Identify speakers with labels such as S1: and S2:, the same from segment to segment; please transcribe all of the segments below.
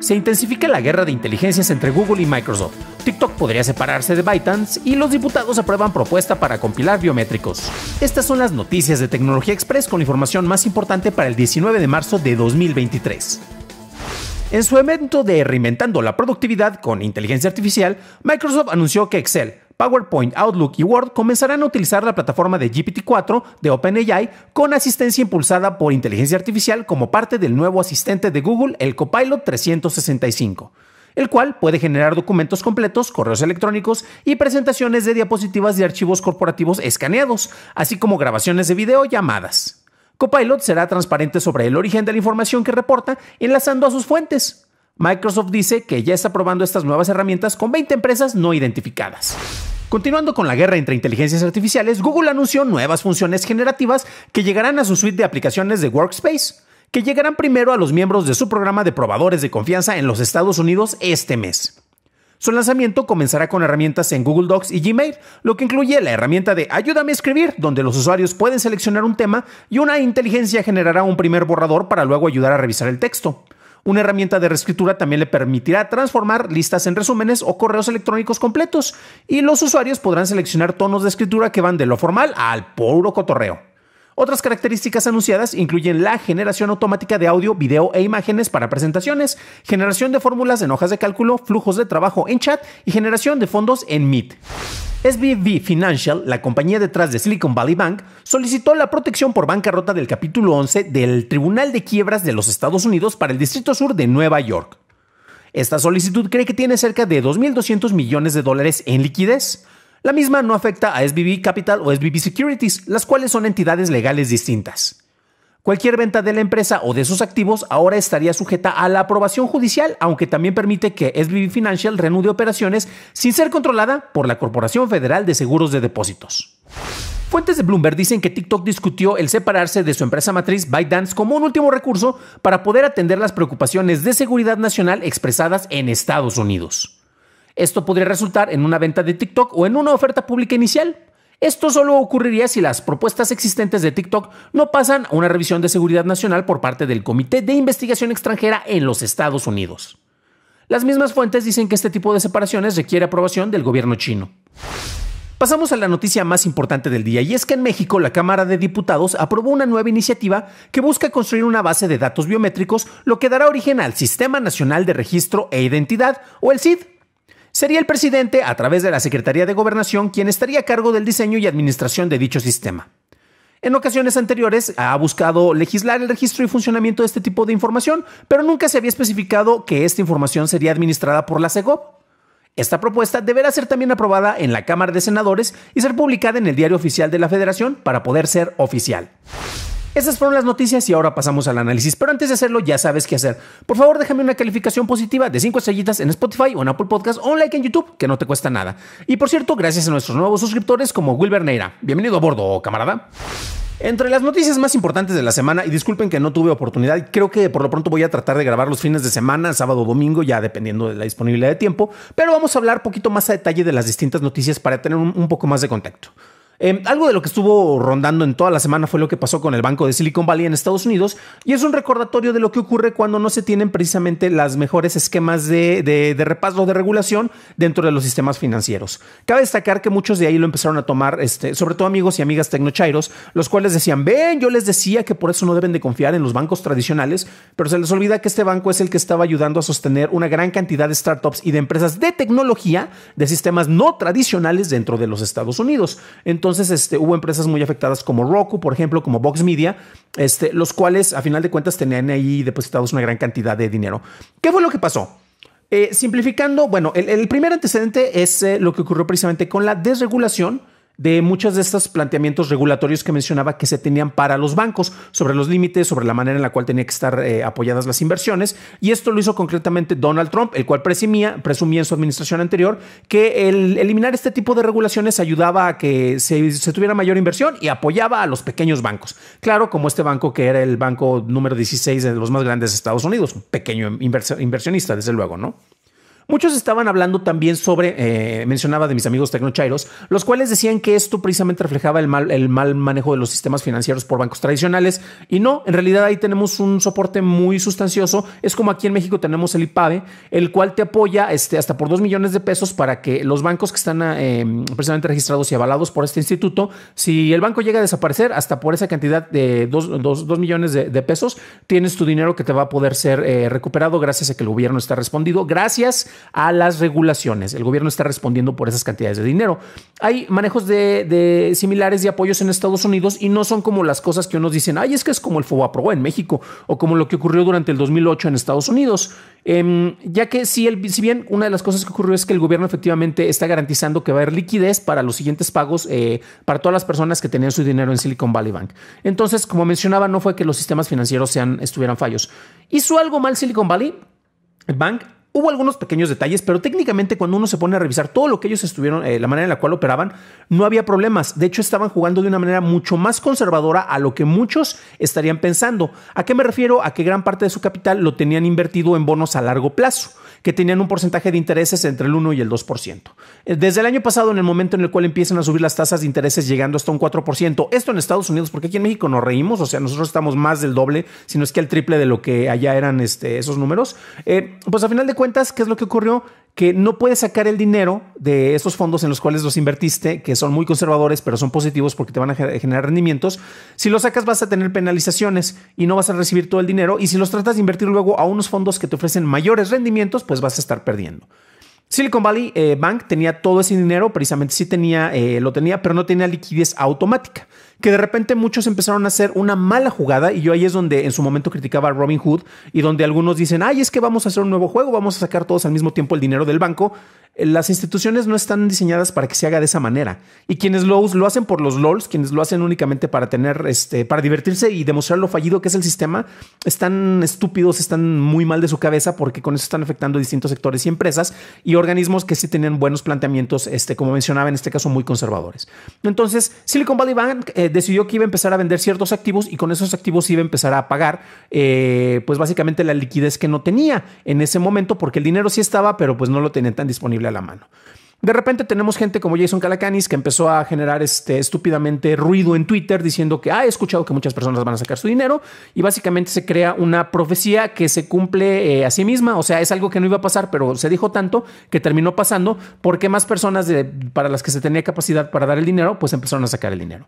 S1: se intensifica la guerra de inteligencias entre Google y Microsoft. TikTok podría separarse de ByteDance y los diputados aprueban propuesta para compilar biométricos. Estas son las noticias de Tecnología Express con información más importante para el 19 de marzo de 2023. En su evento de Reinventando la Productividad con Inteligencia Artificial, Microsoft anunció que Excel, PowerPoint, Outlook y Word comenzarán a utilizar la plataforma de GPT-4 de OpenAI con asistencia impulsada por inteligencia artificial como parte del nuevo asistente de Google, el Copilot 365 el cual puede generar documentos completos, correos electrónicos y presentaciones de diapositivas de archivos corporativos escaneados, así como grabaciones de video llamadas. Copilot será transparente sobre el origen de la información que reporta, enlazando a sus fuentes, Microsoft dice que ya está probando estas nuevas herramientas con 20 empresas no identificadas. Continuando con la guerra entre inteligencias artificiales, Google anunció nuevas funciones generativas que llegarán a su suite de aplicaciones de Workspace, que llegarán primero a los miembros de su programa de probadores de confianza en los Estados Unidos este mes. Su lanzamiento comenzará con herramientas en Google Docs y Gmail, lo que incluye la herramienta de Ayúdame a escribir, donde los usuarios pueden seleccionar un tema y una inteligencia generará un primer borrador para luego ayudar a revisar el texto. Una herramienta de reescritura también le permitirá transformar listas en resúmenes o correos electrónicos completos y los usuarios podrán seleccionar tonos de escritura que van de lo formal al puro cotorreo. Otras características anunciadas incluyen la generación automática de audio, video e imágenes para presentaciones, generación de fórmulas en hojas de cálculo, flujos de trabajo en chat y generación de fondos en Meet. SBV Financial, la compañía detrás de Silicon Valley Bank, solicitó la protección por bancarrota del capítulo 11 del Tribunal de Quiebras de los Estados Unidos para el Distrito Sur de Nueva York. Esta solicitud cree que tiene cerca de 2.200 millones de dólares en liquidez. La misma no afecta a SBB Capital o SBB Securities, las cuales son entidades legales distintas. Cualquier venta de la empresa o de sus activos ahora estaría sujeta a la aprobación judicial, aunque también permite que SBB Financial reanude operaciones sin ser controlada por la Corporación Federal de Seguros de Depósitos. Fuentes de Bloomberg dicen que TikTok discutió el separarse de su empresa matriz ByteDance como un último recurso para poder atender las preocupaciones de seguridad nacional expresadas en Estados Unidos. Esto podría resultar en una venta de TikTok o en una oferta pública inicial. Esto solo ocurriría si las propuestas existentes de TikTok no pasan a una revisión de seguridad nacional por parte del Comité de Investigación Extranjera en los Estados Unidos. Las mismas fuentes dicen que este tipo de separaciones requiere aprobación del gobierno chino. Pasamos a la noticia más importante del día y es que en México la Cámara de Diputados aprobó una nueva iniciativa que busca construir una base de datos biométricos, lo que dará origen al Sistema Nacional de Registro e Identidad o el CID. Sería el presidente, a través de la Secretaría de Gobernación, quien estaría a cargo del diseño y administración de dicho sistema. En ocasiones anteriores ha buscado legislar el registro y funcionamiento de este tipo de información, pero nunca se había especificado que esta información sería administrada por la CEGOP. Esta propuesta deberá ser también aprobada en la Cámara de Senadores y ser publicada en el Diario Oficial de la Federación para poder ser oficial. Esas fueron las noticias y ahora pasamos al análisis. Pero antes de hacerlo, ya sabes qué hacer. Por favor, déjame una calificación positiva de 5 estrellitas en Spotify o en Apple Podcast o un like en YouTube, que no te cuesta nada. Y por cierto, gracias a nuestros nuevos suscriptores como Wilber Neira. Bienvenido a bordo, camarada. Entre las noticias más importantes de la semana, y disculpen que no tuve oportunidad, creo que por lo pronto voy a tratar de grabar los fines de semana, sábado o domingo, ya dependiendo de la disponibilidad de tiempo, pero vamos a hablar un poquito más a detalle de las distintas noticias para tener un poco más de contacto. Em, algo de lo que estuvo rondando en toda la semana fue lo que pasó con el banco de Silicon Valley en Estados Unidos y es un recordatorio de lo que ocurre cuando no se tienen precisamente las mejores esquemas de, repaso de regulación dentro de los sistemas financieros. Cabe destacar que muchos de ahí lo empezaron a tomar, este, sobre todo amigos y amigas tecnochairos, los cuales decían, ven, yo les decía que por eso no deben de confiar en los bancos tradicionales, pero se les olvida que este banco es el que estaba ayudando a sostener una gran cantidad de startups y de empresas de tecnología de sistemas no tradicionales dentro de los Estados Unidos. Entonces, entonces, este, hubo empresas muy afectadas como Roku, por ejemplo, como Vox Media, este, los cuales a final de cuentas tenían ahí depositados una gran cantidad de dinero. ¿Qué fue lo que pasó? Eh, simplificando, bueno, el, primer antecedente es eh, lo que ocurrió precisamente con la desregulación de muchos de estos planteamientos regulatorios que mencionaba que se tenían para los bancos sobre los límites, sobre la manera en la cual tenía que estar eh, apoyadas las inversiones. Y esto lo hizo concretamente Donald Trump, el cual presumía, presumía en su administración anterior que el eliminar este tipo de regulaciones ayudaba a que se, se tuviera mayor inversión y apoyaba a los pequeños bancos. Claro, como este banco que era el banco número 16 de los más grandes de Estados Unidos, un pequeño inversionista, desde luego, ¿no? Muchos estaban hablando también sobre, eh, mencionaba de mis amigos tecnochairos, los cuales decían que esto precisamente reflejaba el mal, el mal manejo de los sistemas financieros por bancos tradicionales. Y no, en realidad ahí tenemos un soporte muy sustancioso. Es como aquí en México tenemos el IPAVE, el cual te apoya este, hasta por 2 millones de pesos para que los bancos que están eh, precisamente registrados y avalados por este instituto, si el banco llega a desaparecer, hasta por esa cantidad de 2, millones de, pesos, tienes tu dinero que te va a poder ser eh, recuperado gracias a que el gobierno está respondido. Gracias a las regulaciones. El gobierno está respondiendo por esas cantidades de dinero. Hay manejos de, similares de apoyos en Estados Unidos y no son como las cosas que unos dicen, ay, es que es como el aprobó en México o como lo que ocurrió durante el 2008 en Estados Unidos. Em, ya que si, si bien una de las cosas que ocurrió es que el gobierno efectivamente está garantizando que va a haber liquidez para los siguientes pagos eh, para todas las personas que tenían su dinero en Silicon Valley Bank. Entonces, como mencionaba, no fue que los sistemas financieros estuvieran fallos. ¿Hizo algo mal Silicon Valley Bank? Hubo algunos pequeños detalles, pero técnicamente cuando uno se pone a revisar todo lo que ellos estuvieron, eh, la manera en la cual operaban, no había problemas. De hecho, estaban jugando de una manera mucho más conservadora a lo que muchos estarían pensando. ¿A qué me refiero? A que gran parte de su capital lo tenían invertido en bonos a largo plazo que tenían un porcentaje de intereses entre el 1 y el 2%. Eh, desde el año pasado, en el momento en el cual empiezan a subir las tasas de intereses llegando hasta un 4%, esto en Estados Unidos, porque aquí en México nos reímos, o sea, nosotros estamos más del doble, sino es que el triple de lo que allá eran este, esos números, eh, pues a final de cuentas, ¿qué es lo que ocurrió? que no puedes sacar el dinero de esos fondos en los cuales los invertiste, que son muy conservadores, pero son positivos porque te van a generar rendimientos. Si los sacas vas a tener penalizaciones y no vas a recibir todo el dinero. Y si los tratas de invertir luego a unos fondos que te ofrecen mayores rendimientos, pues vas a estar perdiendo. Silicon Valley eh, Bank tenía todo ese dinero, precisamente sí tenía, eh, lo tenía, pero no tenía liquidez automática que de repente muchos empezaron a hacer una mala jugada y yo ahí es donde en su momento criticaba a Robin Hood y donde algunos dicen, ay, es que vamos a hacer un nuevo juego, vamos a sacar todos al mismo tiempo el dinero del banco. Eh, las instituciones no están diseñadas para que se haga de esa manera. Y quienes lo, hacen por los LOLs, quienes lo hacen únicamente para tener, este, para divertirse y demostrar lo fallido que es el sistema, están estúpidos, están muy mal de su cabeza porque con eso están afectando distintos sectores y empresas y organismos que sí tenían buenos planteamientos, este, como mencionaba en este caso, muy conservadores. Entonces, Silicon Valley Bank... Eh, eh, decidió que iba a empezar a vender ciertos activos y con esos activos iba a empezar a pagar, eh, pues básicamente la liquidez que no tenía en ese momento, porque el dinero sí estaba, pero pues no lo tenía tan disponible a la mano. De repente tenemos gente como Jason Calacanis que empezó a generar este estúpidamente ruido en Twitter diciendo que ha ah, escuchado que muchas personas van a sacar su dinero y básicamente se crea una profecía que se cumple eh, a sí misma. O sea, es algo que no iba a pasar, pero se dijo tanto que terminó pasando porque más personas para las que se tenía capacidad para dar el dinero, pues empezaron a sacar el dinero.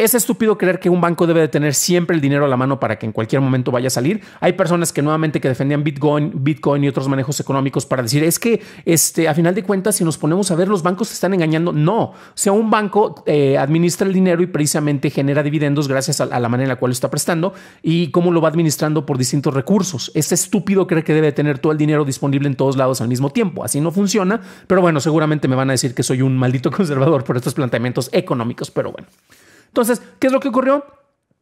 S1: Es estúpido creer que un banco debe de tener siempre el dinero a la mano para que en cualquier momento vaya a salir. Hay personas que nuevamente que defendían Bitcoin, Bitcoin y otros manejos económicos para decir, es que este, a final de cuentas, si nos ponemos a ver, los bancos se están engañando. No, o sea, un banco eh, administra el dinero y precisamente genera dividendos gracias a, la manera en la cual lo está prestando y cómo lo va administrando por distintos recursos. Es estúpido creer que debe tener todo el dinero disponible en todos lados al mismo tiempo. Así no funciona, pero bueno, seguramente me van a decir que soy un maldito conservador por estos planteamientos económicos, pero bueno. Entonces, ¿qué es lo que ocurrió?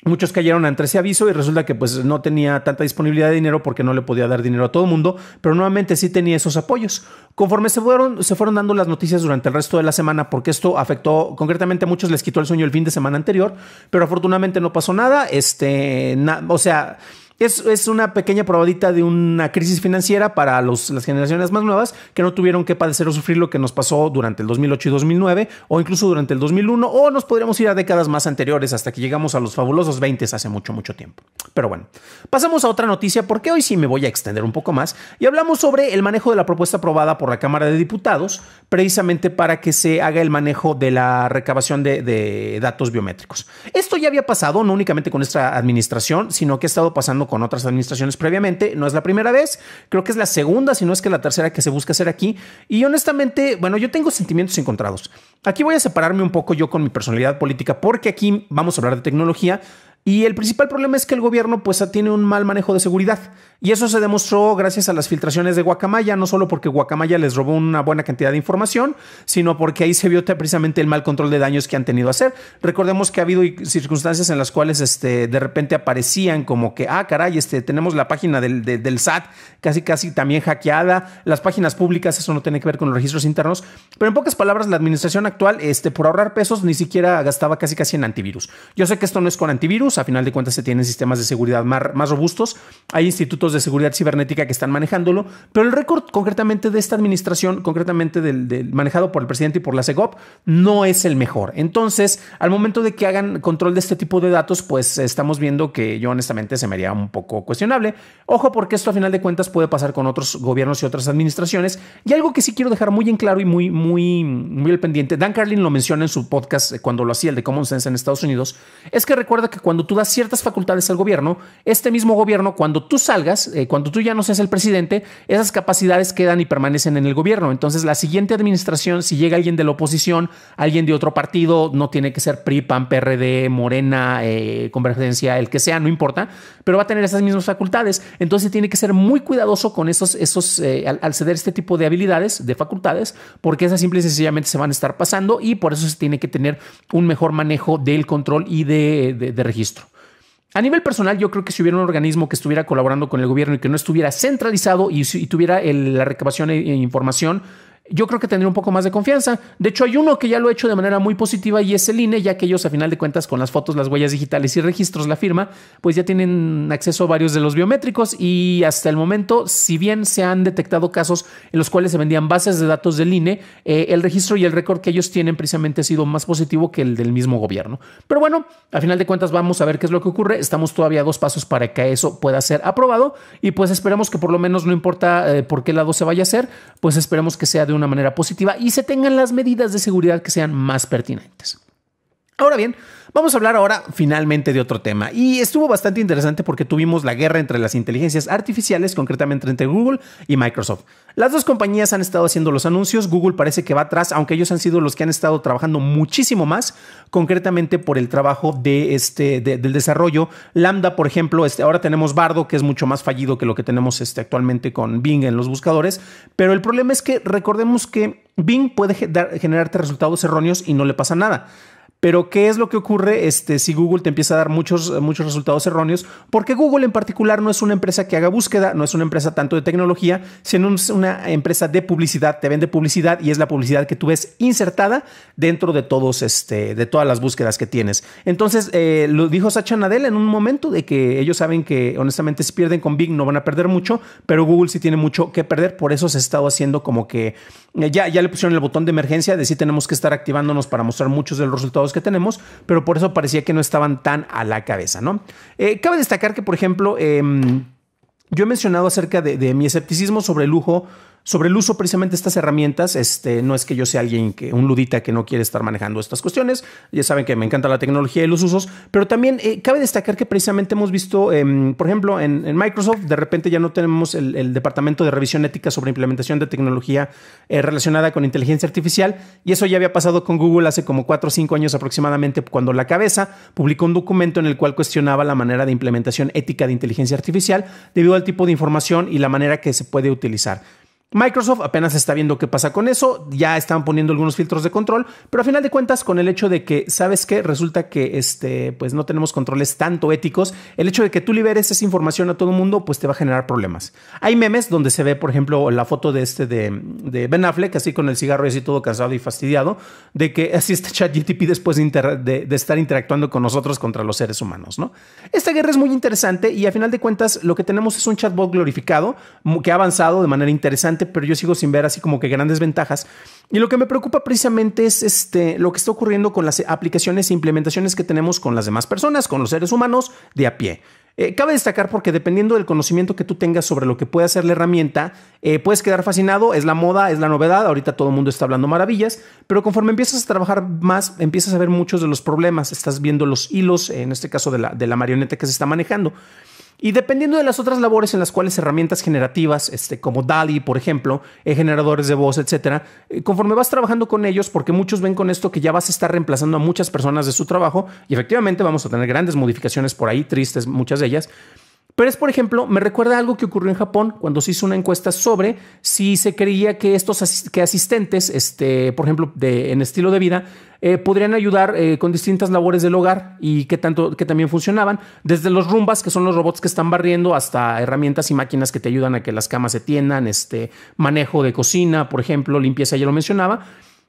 S1: Muchos cayeron ante ese aviso y resulta que pues no tenía tanta disponibilidad de dinero porque no le podía dar dinero a todo el mundo, pero nuevamente sí tenía esos apoyos. Conforme se fueron, se fueron dando las noticias durante el resto de la semana, porque esto afectó concretamente a muchos, les quitó el sueño el fin de semana anterior, pero afortunadamente no pasó nada. Este, o sea, es, una pequeña probadita de una crisis financiera para las generaciones más nuevas que no tuvieron que padecer o sufrir lo que nos pasó durante el 2008 y 2009 o incluso durante el 2001 o nos podríamos ir a décadas más anteriores hasta que llegamos a los fabulosos 20 hace mucho, mucho tiempo. Pero bueno, pasamos a otra noticia porque hoy sí me voy a extender un poco más y hablamos sobre el manejo de la propuesta aprobada por la Cámara de Diputados precisamente para que se haga el manejo de la recabación de, datos biométricos. Esto ya había pasado no únicamente con nuestra administración, sino que ha estado pasando con otras administraciones previamente. No es la primera vez, creo que es la segunda, si no es que la tercera que se busca hacer aquí. Y honestamente, bueno, yo tengo sentimientos encontrados. Aquí voy a separarme un poco yo con mi personalidad política porque aquí vamos a hablar de tecnología. Y el principal problema es que el gobierno pues tiene un mal manejo de seguridad. Y eso se demostró gracias a las filtraciones de Guacamaya, no solo porque Guacamaya les robó una buena cantidad de información, sino porque ahí se vio precisamente el mal control de daños que han tenido a hacer. Recordemos que ha habido circunstancias en las cuales este, de repente aparecían como que, ah, caray, este, tenemos la página del, del SAT casi casi también hackeada, las páginas públicas, eso no tiene que ver con los registros internos. Pero en pocas palabras, la administración actual, este, por ahorrar pesos, ni siquiera gastaba casi casi en antivirus. Yo sé que esto no es con antivirus, a final de cuentas se tienen sistemas de seguridad más, robustos. Hay institutos de seguridad cibernética que están manejándolo, pero el récord concretamente de esta administración, concretamente del, manejado por el presidente y por la CEGOP, no es el mejor. Entonces, al momento de que hagan control de este tipo de datos, pues estamos viendo que yo honestamente se me haría un poco cuestionable. Ojo porque esto a final de cuentas puede pasar con otros gobiernos y otras administraciones. Y algo que sí quiero dejar muy en claro y muy, muy, muy al pendiente, Dan Carlin lo menciona en su podcast eh, cuando lo hacía el de Common Sense en Estados Unidos, es que recuerda que cuando cuando tú das ciertas facultades al gobierno, este mismo gobierno, cuando tú salgas, eh, cuando tú ya no seas el presidente, esas capacidades quedan y permanecen en el gobierno. Entonces, la siguiente administración, si llega alguien de la oposición, alguien de otro partido, no tiene que ser PRI, PAN, PRD, Morena, eh, Convergencia, el que sea, no importa, pero va a tener esas mismas facultades. Entonces tiene que ser muy cuidadoso con esos, esos eh, al, ceder este tipo de habilidades, de facultades, porque esas simple y sencillamente se van a estar pasando y por eso se tiene que tener un mejor manejo del control y de, registro. A nivel personal, yo creo que si hubiera un organismo que estuviera colaborando con el gobierno y que no estuviera centralizado y, tuviera la recabación e, e información yo creo que tendría un poco más de confianza. De hecho, hay uno que ya lo ha hecho de manera muy positiva y es el INE, ya que ellos a final de cuentas con las fotos, las huellas digitales y registros, la firma, pues ya tienen acceso a varios de los biométricos y hasta el momento, si bien se han detectado casos en los cuales se vendían bases de datos del INE, eh, el registro y el récord que ellos tienen precisamente ha sido más positivo que el del mismo gobierno. Pero bueno, a final de cuentas vamos a ver qué es lo que ocurre. Estamos todavía a dos pasos para que eso pueda ser aprobado y pues esperemos que por lo menos no importa eh, por qué lado se vaya a hacer, pues esperemos que sea de de una manera positiva y se tengan las medidas de seguridad que sean más pertinentes. Ahora bien, vamos a hablar ahora finalmente de otro tema. Y estuvo bastante interesante porque tuvimos la guerra entre las inteligencias artificiales, concretamente entre Google y Microsoft. Las dos compañías han estado haciendo los anuncios, Google parece que va atrás, aunque ellos han sido los que han estado trabajando muchísimo más, concretamente por el trabajo de este, del desarrollo. Lambda, por ejemplo, este, ahora tenemos Bardo, que es mucho más fallido que lo que tenemos este, actualmente con Bing en los buscadores, pero el problema es que recordemos que Bing puede generarte resultados erróneos y no le pasa nada. Pero ¿qué es lo que ocurre este, si Google te empieza a dar muchos, muchos resultados erróneos? Porque Google en particular no es una empresa que haga búsqueda, no es una empresa tanto de tecnología, sino una empresa de publicidad. Te vende publicidad y es la publicidad que tú ves insertada dentro de, todos, este, de todas las búsquedas que tienes. Entonces, eh, lo dijo Sacha Nadel en un momento de que ellos saben que honestamente si pierden con Bing no van a perder mucho, pero Google sí tiene mucho que perder, por eso se ha estado haciendo como que eh, ya, ya le pusieron el botón de emergencia de tenemos que estar activándonos para mostrar muchos de los resultados que tenemos, pero por eso parecía que no estaban tan a la cabeza, ¿no? Eh, cabe destacar que, por ejemplo, em, yo he mencionado acerca de, mi escepticismo sobre el lujo sobre el uso precisamente de estas herramientas. Este, no es que yo sea alguien que, un ludita que no quiere estar manejando estas cuestiones. Ya saben que me encanta la tecnología y los usos, pero también eh, cabe destacar que precisamente hemos visto, em, por ejemplo, en, Microsoft, de repente ya no tenemos el, departamento de revisión ética sobre implementación de tecnología eh, relacionada con inteligencia artificial. Y eso ya había pasado con Google hace como cuatro o cinco años aproximadamente, cuando la cabeza publicó un documento en el cual cuestionaba la manera de implementación ética de inteligencia artificial debido al tipo de información y la manera que se puede utilizar. Microsoft apenas está viendo qué pasa con eso, ya están poniendo algunos filtros de control, pero a final de cuentas con el hecho de que, ¿sabes qué? Resulta que este, pues no tenemos controles tanto éticos, el hecho de que tú liberes esa información a todo el mundo, pues te va a generar problemas. Hay memes donde se ve, por ejemplo, la foto de este de, Ben Affleck, así con el cigarro y así todo cansado y fastidiado, de que así está ChatGTP después de, estar interactuando con nosotros contra los seres humanos, ¿no? Esta guerra es muy interesante y a final de cuentas lo que tenemos es un chatbot glorificado que ha avanzado de manera interesante pero yo sigo sin ver así como que grandes ventajas. Y lo que me preocupa precisamente es este, lo que está ocurriendo con las aplicaciones e implementaciones que tenemos con las demás personas, con los seres humanos de a pie. Eh, cabe destacar porque dependiendo del conocimiento que tú tengas sobre lo que puede hacer la herramienta, eh, puedes quedar fascinado, es la moda, es la novedad, ahorita todo el mundo está hablando maravillas, pero conforme empiezas a trabajar más, empiezas a ver muchos de los problemas, estás viendo los hilos, en este caso de la, de la marioneta que se está manejando. Y dependiendo de las otras labores en las cuales herramientas generativas, este, como DALI, por ejemplo, eh, generadores de voz, etcétera, eh, conforme vas trabajando con ellos, porque muchos ven con esto que ya vas a estar reemplazando a muchas personas de su trabajo, y efectivamente vamos a tener grandes modificaciones por ahí, tristes muchas de ellas. Pero es, por ejemplo, me recuerda algo que ocurrió en Japón cuando se hizo una encuesta sobre si se creía que estos que asistentes, este, por ejemplo, en estilo de vida, eh, podrían ayudar eh, con distintas labores del hogar y que tanto que también funcionaban, desde los rumbas, que son los robots que están barriendo, hasta herramientas y máquinas que te ayudan a que las camas se tiendan, este manejo de cocina, por ejemplo, limpieza, ya lo mencionaba.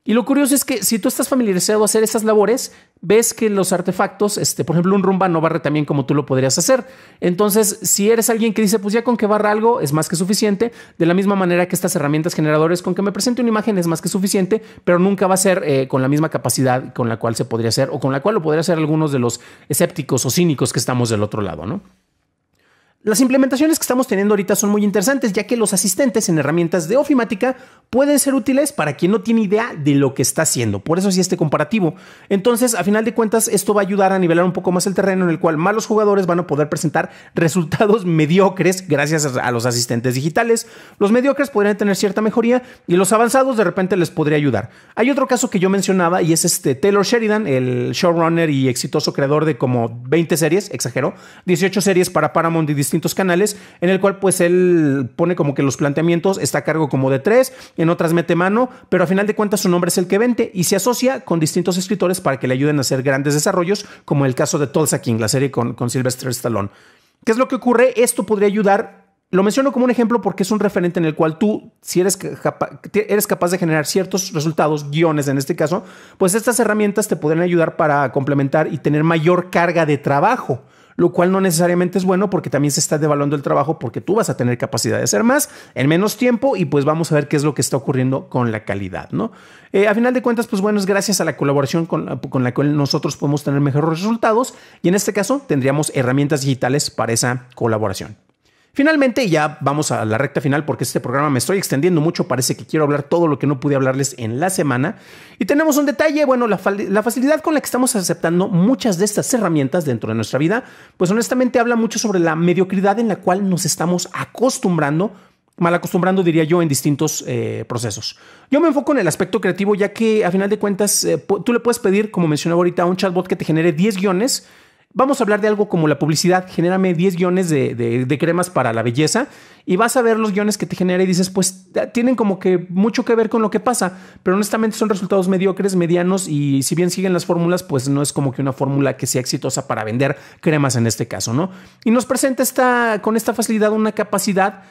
S1: Y lo curioso es que si tú estás familiarizado a hacer esas labores, ves que los artefactos, este, por ejemplo, un rumba no barre también como tú lo podrías hacer. Entonces, si eres alguien que dice, pues ya con que barra algo es más que suficiente, de la misma manera que estas herramientas generadores con que me presente una imagen es más que suficiente, pero nunca va a ser eh, con la misma capacidad con la cual se podría hacer o con la cual lo podría hacer algunos de los escépticos o cínicos que estamos del otro lado, ¿no? Las implementaciones que estamos teniendo ahorita son muy interesantes, ya que los asistentes en herramientas de ofimática pueden ser útiles para quien no tiene idea de lo que está haciendo. Por eso sí este comparativo. Entonces, a final de cuentas, esto va a ayudar a nivelar un poco más el terreno en el cual malos jugadores van a poder presentar resultados mediocres gracias a los asistentes digitales. Los mediocres podrían tener cierta mejoría y los avanzados de repente les podría ayudar. Hay otro caso que yo mencionaba y es este Taylor Sheridan, el showrunner y exitoso creador de como 20 series, exagero, 18 series para Paramount y Disney canales, en el cual pues él pone como que los planteamientos está a cargo como de tres, en otras mete mano, pero a final de cuentas su nombre es el que vende y se asocia con distintos escritores para que le ayuden a hacer grandes desarrollos, como el caso de Tulsa King, la serie con, con Sylvester Stallone. ¿Qué es lo que ocurre? Esto podría ayudar lo menciono como un ejemplo porque es un referente en el cual tú, si eres, eres, capaz de generar ciertos resultados, guiones en este caso, pues estas herramientas te podrían ayudar para complementar y tener mayor carga de trabajo lo cual no necesariamente es bueno porque también se está devaluando el trabajo porque tú vas a tener capacidad de hacer más en menos tiempo y pues vamos a ver qué es lo que está ocurriendo con la calidad, ¿no? Eh, a final de cuentas, pues bueno, es gracias a la colaboración con con la cual nosotros podemos tener mejores resultados y en este caso tendríamos herramientas digitales para esa colaboración. Finalmente, ya vamos a la recta final porque este programa me estoy extendiendo mucho, parece que quiero hablar todo lo que no pude hablarles en la semana. Y tenemos un detalle, bueno, la, facilidad con la que estamos aceptando muchas de estas herramientas dentro de nuestra vida, pues honestamente habla mucho sobre la mediocridad en la cual nos estamos acostumbrando mal acostumbrando, diría yo, en distintos eh, procesos. Yo me enfoco en el aspecto creativo, ya que a final de cuentas eh, tú le puedes pedir, como mencioné ahorita, a un chatbot que te genere 10 guiones vamos a hablar de algo como la publicidad, genérame 10 guiones de, cremas para la belleza y vas a ver los guiones que te genera y dices, pues ah, tienen como que mucho que ver con lo que pasa, pero honestamente son resultados mediocres, medianos y si bien siguen las fórmulas, pues no es como que una fórmula que sea exitosa para vender cremas en este caso, ¿no? Y nos presenta esta, con esta facilidad una capacidad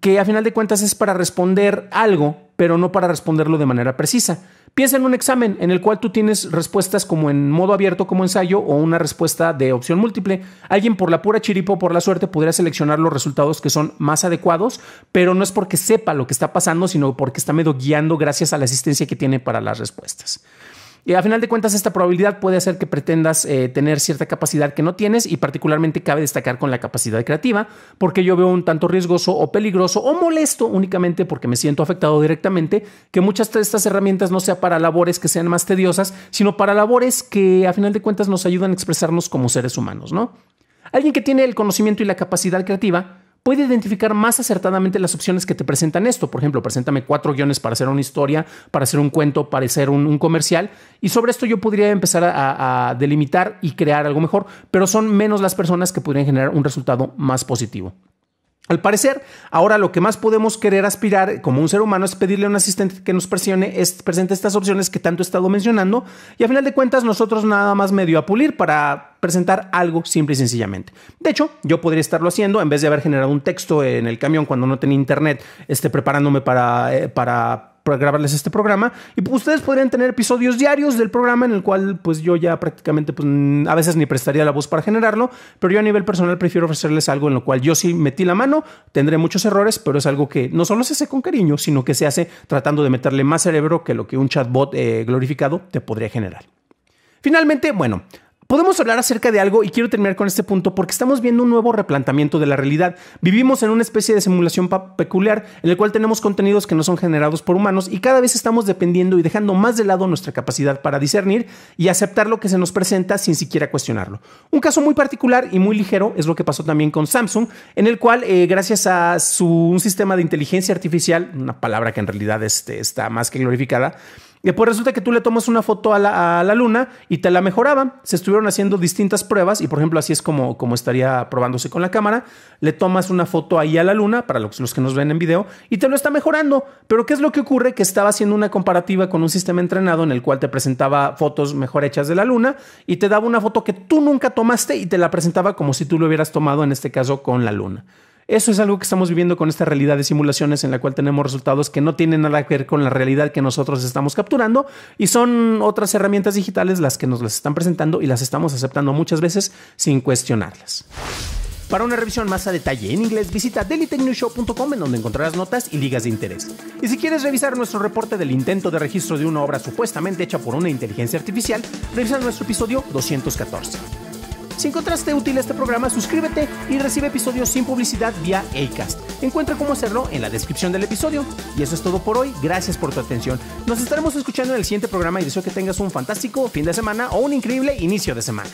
S1: que a final de cuentas es para responder algo, pero no para responderlo de manera precisa. Piensa en un examen en el cual tú tienes respuestas como en modo abierto, como ensayo, o una respuesta de opción múltiple. Alguien por la pura chiripo, por la suerte, podría seleccionar los resultados que son más adecuados, pero no es porque sepa lo que está pasando, sino porque está medio guiando gracias a la asistencia que tiene para las respuestas. Y a final de cuentas, esta probabilidad puede hacer que pretendas eh, tener cierta capacidad que no tienes y particularmente cabe destacar con la capacidad creativa, porque yo veo un tanto riesgoso o peligroso o molesto únicamente porque me siento afectado directamente, que muchas de estas herramientas no sea para labores que sean más tediosas, sino para labores que a final de cuentas nos ayudan a expresarnos como seres humanos, ¿no? Alguien que tiene el conocimiento y la capacidad creativa puede identificar más acertadamente las opciones que te presentan esto. Por ejemplo, preséntame cuatro guiones para hacer una historia, para hacer un cuento, para hacer un, comercial. Y sobre esto yo podría empezar a delimitar y crear algo mejor, pero son menos las personas que podrían generar un resultado más positivo. Al parecer, ahora lo que más podemos querer aspirar como un ser humano es pedirle a un asistente que nos presione, es, presente estas opciones que tanto he estado mencionando y a final de cuentas nosotros nada más medio a pulir para presentar algo simple y sencillamente. De hecho, yo podría estarlo haciendo en vez de haber generado un texto en el camión cuando no tenía internet, este, preparándome para, eh, para grabarles este programa. Y ustedes podrían tener episodios diarios del programa en el cual pues yo ya prácticamente pues, mm, a veces ni prestaría la voz para generarlo, pero yo a nivel personal prefiero ofrecerles algo en lo cual yo sí metí la mano, tendré muchos errores, pero es algo que no solo se hace con cariño, sino que se hace tratando de meterle más cerebro que lo que un chatbot eh, glorificado te podría generar. Finalmente, bueno, podemos hablar acerca de algo y quiero terminar con este punto porque estamos viendo un nuevo replanteamiento de la realidad. Vivimos en una especie de simulación peculiar en el cual tenemos contenidos que no son generados por humanos y cada vez estamos dependiendo y dejando más de lado nuestra capacidad para discernir y aceptar lo que se nos presenta sin siquiera cuestionarlo. Un caso muy particular y muy ligero es lo que pasó también con Samsung, en el cual eh, gracias a su un sistema de inteligencia artificial, una palabra que en realidad este, está más que glorificada, Después pues resulta que tú le tomas una foto a la, luna y te la mejoraban. Se estuvieron haciendo distintas pruebas y, por ejemplo, así es como, como estaría probándose con la cámara. Le tomas una foto ahí a la luna, para los que nos ven en video, y te lo está mejorando. Pero ¿qué es lo que ocurre? Que estaba haciendo una comparativa con un sistema entrenado en el cual te presentaba fotos mejor hechas de la luna y te daba una foto que tú nunca tomaste y te la presentaba como si tú lo hubieras tomado, en este caso, con la luna. Eso es algo que estamos viviendo con esta realidad de simulaciones en la cual tenemos resultados que no tienen nada que ver con la realidad que nosotros estamos capturando y son otras herramientas digitales las que nos las están presentando y las estamos aceptando muchas veces sin cuestionarlas. Para una revisión más a detalle en inglés, visita dailytechnewshow.com en donde encontrarás notas y ligas de interés. Y si quieres revisar nuestro reporte del intento de registro de una obra supuestamente hecha por una inteligencia artificial, revisa nuestro episodio 214. Si encontraste útil este programa, suscríbete y recibe episodios sin publicidad vía ACAST. Encuentra cómo hacerlo en la descripción del episodio. Y eso es todo por hoy. Gracias por tu atención. Nos estaremos escuchando en el siguiente programa y deseo que tengas un fantástico fin de semana o un increíble inicio de semana.